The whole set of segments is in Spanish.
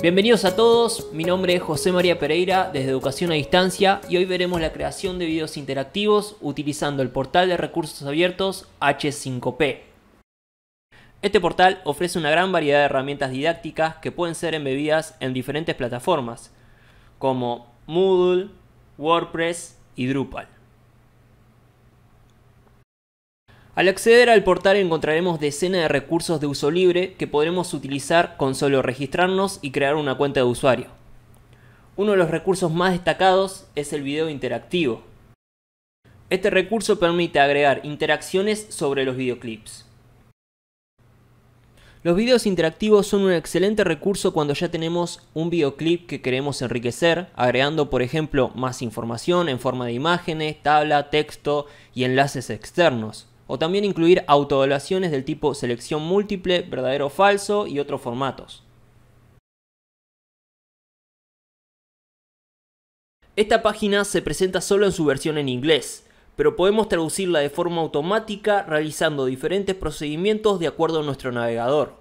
Bienvenidos a todos, mi nombre es José María Pereira desde Educación a Distancia y hoy veremos la creación de videos interactivos utilizando el portal de recursos abiertos H5P. Este portal ofrece una gran variedad de herramientas didácticas que pueden ser embebidas en diferentes plataformas como Moodle, WordPress y Drupal. Al acceder al portal encontraremos decenas de recursos de uso libre que podremos utilizar con solo registrarnos y crear una cuenta de usuario. Uno de los recursos más destacados es el video interactivo. Este recurso permite agregar interacciones sobre los videoclips. Los videos interactivos son un excelente recurso cuando ya tenemos un videoclip que queremos enriquecer, agregando por ejemplo más información en forma de imágenes, tabla, texto y enlaces externos o también incluir autoevaluaciones del tipo selección múltiple, verdadero o falso y otros formatos. Esta página se presenta solo en su versión en inglés, pero podemos traducirla de forma automática realizando diferentes procedimientos de acuerdo a nuestro navegador.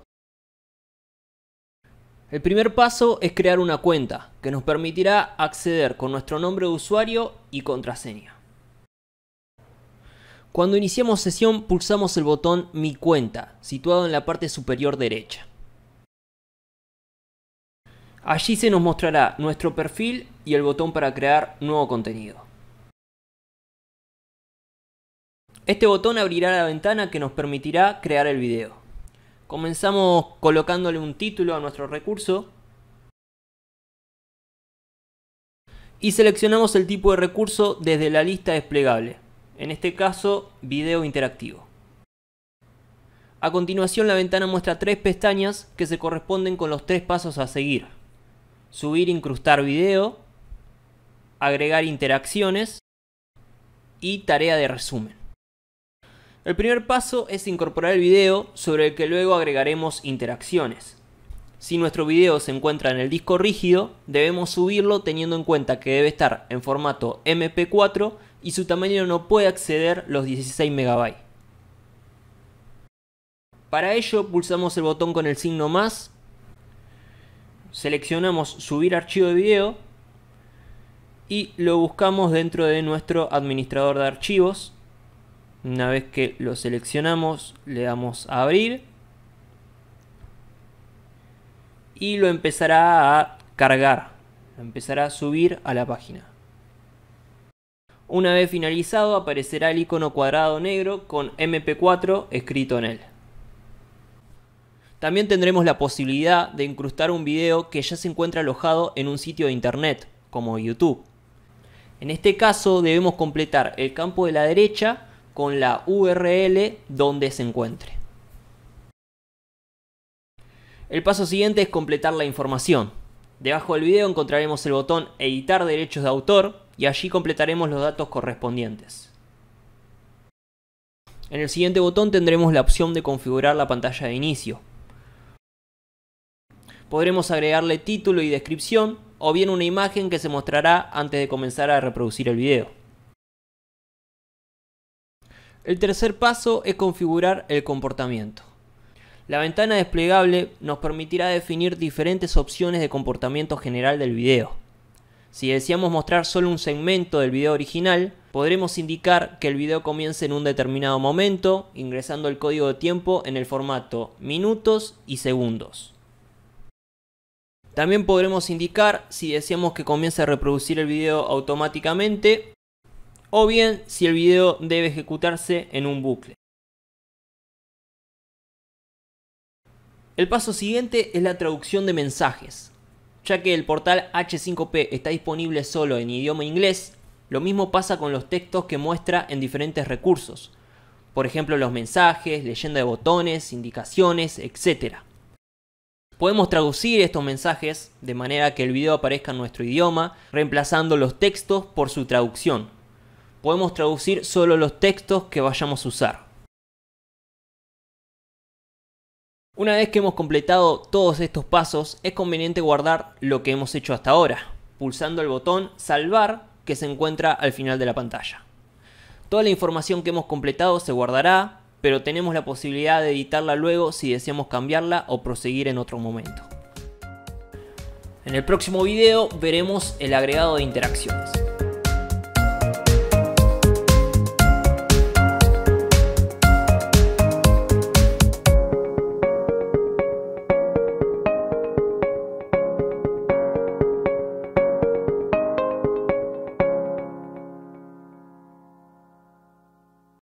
El primer paso es crear una cuenta, que nos permitirá acceder con nuestro nombre de usuario y contraseña. Cuando iniciamos sesión pulsamos el botón Mi cuenta, situado en la parte superior derecha. Allí se nos mostrará nuestro perfil y el botón para crear nuevo contenido. Este botón abrirá la ventana que nos permitirá crear el video. Comenzamos colocándole un título a nuestro recurso y seleccionamos el tipo de recurso desde la lista desplegable en este caso video interactivo. A continuación la ventana muestra tres pestañas que se corresponden con los tres pasos a seguir. Subir incrustar video, agregar interacciones y tarea de resumen. El primer paso es incorporar el video sobre el que luego agregaremos interacciones. Si nuestro video se encuentra en el disco rígido, debemos subirlo teniendo en cuenta que debe estar en formato MP4 y su tamaño no puede acceder los 16 MB. Para ello pulsamos el botón con el signo más, seleccionamos subir archivo de video y lo buscamos dentro de nuestro administrador de archivos. Una vez que lo seleccionamos le damos a abrir y lo empezará a cargar, empezará a subir a la página. Una vez finalizado aparecerá el icono cuadrado negro con MP4 escrito en él. También tendremos la posibilidad de incrustar un video que ya se encuentra alojado en un sitio de internet, como YouTube. En este caso debemos completar el campo de la derecha con la URL donde se encuentre. El paso siguiente es completar la información. Debajo del video encontraremos el botón Editar derechos de autor y allí completaremos los datos correspondientes. En el siguiente botón tendremos la opción de configurar la pantalla de inicio. Podremos agregarle título y descripción o bien una imagen que se mostrará antes de comenzar a reproducir el video. El tercer paso es configurar el comportamiento. La ventana desplegable nos permitirá definir diferentes opciones de comportamiento general del video. Si deseamos mostrar solo un segmento del video original, podremos indicar que el video comience en un determinado momento, ingresando el código de tiempo en el formato minutos y segundos. También podremos indicar si deseamos que comience a reproducir el video automáticamente o bien si el video debe ejecutarse en un bucle. El paso siguiente es la traducción de mensajes ya que el portal H5P está disponible solo en idioma inglés, lo mismo pasa con los textos que muestra en diferentes recursos, por ejemplo los mensajes, leyenda de botones, indicaciones, etc. Podemos traducir estos mensajes de manera que el video aparezca en nuestro idioma, reemplazando los textos por su traducción. Podemos traducir solo los textos que vayamos a usar. Una vez que hemos completado todos estos pasos, es conveniente guardar lo que hemos hecho hasta ahora, pulsando el botón Salvar que se encuentra al final de la pantalla. Toda la información que hemos completado se guardará, pero tenemos la posibilidad de editarla luego si deseamos cambiarla o proseguir en otro momento. En el próximo video veremos el agregado de interacciones.